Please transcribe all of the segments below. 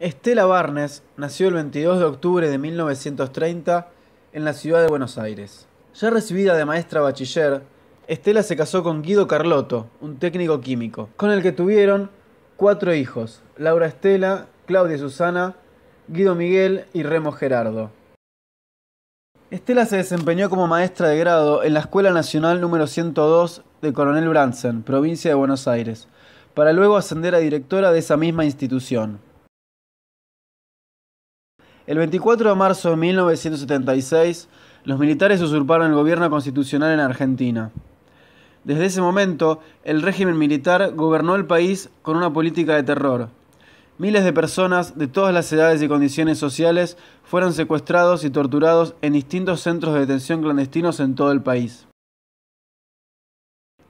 Estela Barnes nació el 22 de octubre de 1930 en la ciudad de Buenos Aires. Ya recibida de maestra bachiller, Estela se casó con Guido Carlotto, un técnico químico, con el que tuvieron cuatro hijos, Laura Estela, Claudia Susana, Guido Miguel y Remo Gerardo. Estela se desempeñó como maestra de grado en la Escuela Nacional número 102 de Coronel Bransen, provincia de Buenos Aires, para luego ascender a directora de esa misma institución. El 24 de marzo de 1976, los militares usurparon el gobierno constitucional en Argentina. Desde ese momento, el régimen militar gobernó el país con una política de terror. Miles de personas de todas las edades y condiciones sociales fueron secuestrados y torturados en distintos centros de detención clandestinos en todo el país.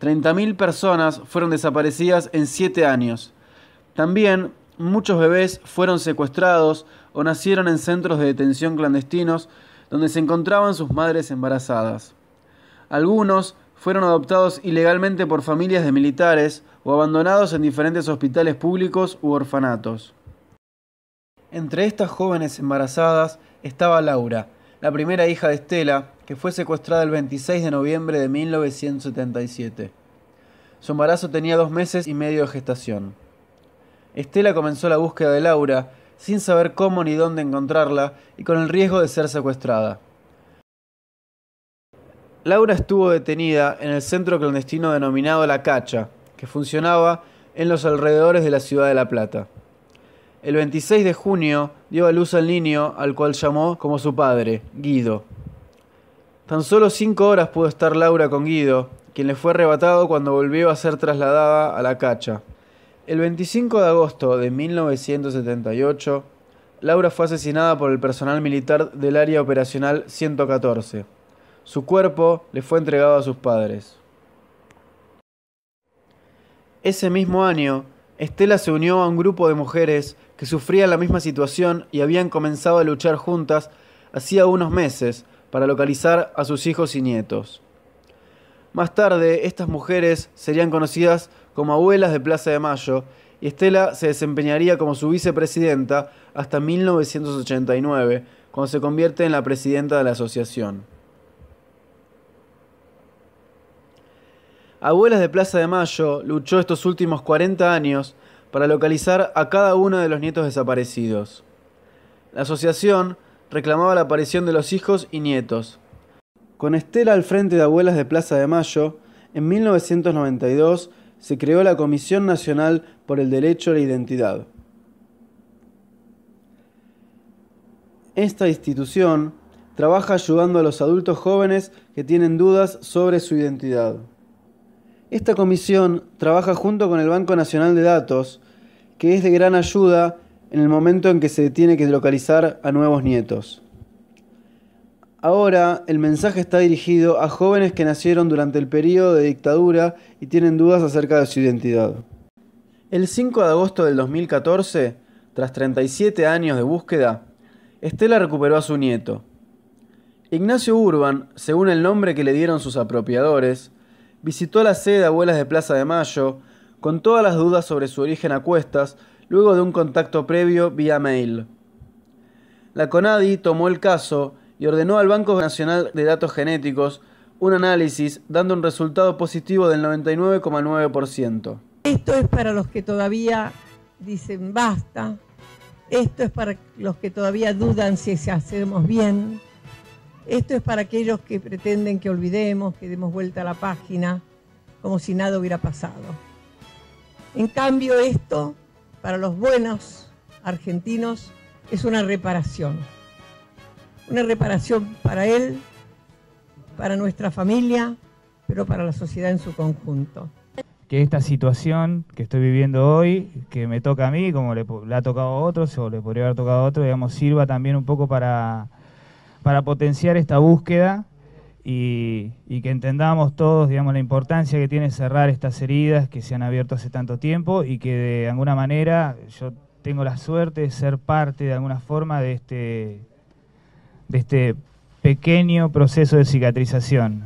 30.000 personas fueron desaparecidas en 7 años. También Muchos bebés fueron secuestrados o nacieron en centros de detención clandestinos donde se encontraban sus madres embarazadas. Algunos fueron adoptados ilegalmente por familias de militares o abandonados en diferentes hospitales públicos u orfanatos. Entre estas jóvenes embarazadas estaba Laura, la primera hija de Estela, que fue secuestrada el 26 de noviembre de 1977. Su embarazo tenía dos meses y medio de gestación. Estela comenzó la búsqueda de Laura, sin saber cómo ni dónde encontrarla y con el riesgo de ser secuestrada. Laura estuvo detenida en el centro clandestino denominado La Cacha, que funcionaba en los alrededores de la ciudad de La Plata. El 26 de junio dio a luz al niño, al cual llamó como su padre, Guido. Tan solo cinco horas pudo estar Laura con Guido, quien le fue arrebatado cuando volvió a ser trasladada a la cacha, el 25 de agosto de 1978, Laura fue asesinada por el personal militar del Área Operacional 114. Su cuerpo le fue entregado a sus padres. Ese mismo año, Estela se unió a un grupo de mujeres que sufrían la misma situación y habían comenzado a luchar juntas hacía unos meses para localizar a sus hijos y nietos. Más tarde, estas mujeres serían conocidas como abuelas de Plaza de Mayo, y Estela se desempeñaría como su vicepresidenta hasta 1989, cuando se convierte en la presidenta de la asociación. Abuelas de Plaza de Mayo luchó estos últimos 40 años para localizar a cada uno de los nietos desaparecidos. La asociación reclamaba la aparición de los hijos y nietos. Con Estela al frente de Abuelas de Plaza de Mayo, en 1992 se creó la Comisión Nacional por el Derecho a la Identidad. Esta institución trabaja ayudando a los adultos jóvenes que tienen dudas sobre su identidad. Esta comisión trabaja junto con el Banco Nacional de Datos, que es de gran ayuda en el momento en que se tiene que localizar a nuevos nietos. Ahora el mensaje está dirigido a jóvenes que nacieron durante el periodo de dictadura y tienen dudas acerca de su identidad. El 5 de agosto del 2014, tras 37 años de búsqueda, Estela recuperó a su nieto. Ignacio Urban, según el nombre que le dieron sus apropiadores, visitó la sede Abuelas de Plaza de Mayo con todas las dudas sobre su origen a cuestas luego de un contacto previo vía mail. La CONADI tomó el caso y ordenó al Banco Nacional de Datos Genéticos un análisis dando un resultado positivo del 99,9%. Esto es para los que todavía dicen basta, esto es para los que todavía dudan si hacemos bien, esto es para aquellos que pretenden que olvidemos, que demos vuelta a la página, como si nada hubiera pasado. En cambio, esto, para los buenos argentinos, es una reparación una reparación para él, para nuestra familia, pero para la sociedad en su conjunto. Que esta situación que estoy viviendo hoy, que me toca a mí, como le, ha tocado a otros o le podría haber tocado a otros, digamos, sirva también un poco para, para potenciar esta búsqueda y, y, que entendamos todos digamos, la importancia que tiene cerrar estas heridas que se han abierto hace tanto tiempo y que de alguna manera yo tengo la suerte de ser parte de alguna forma de este, de este pequeño proceso de cicatrización.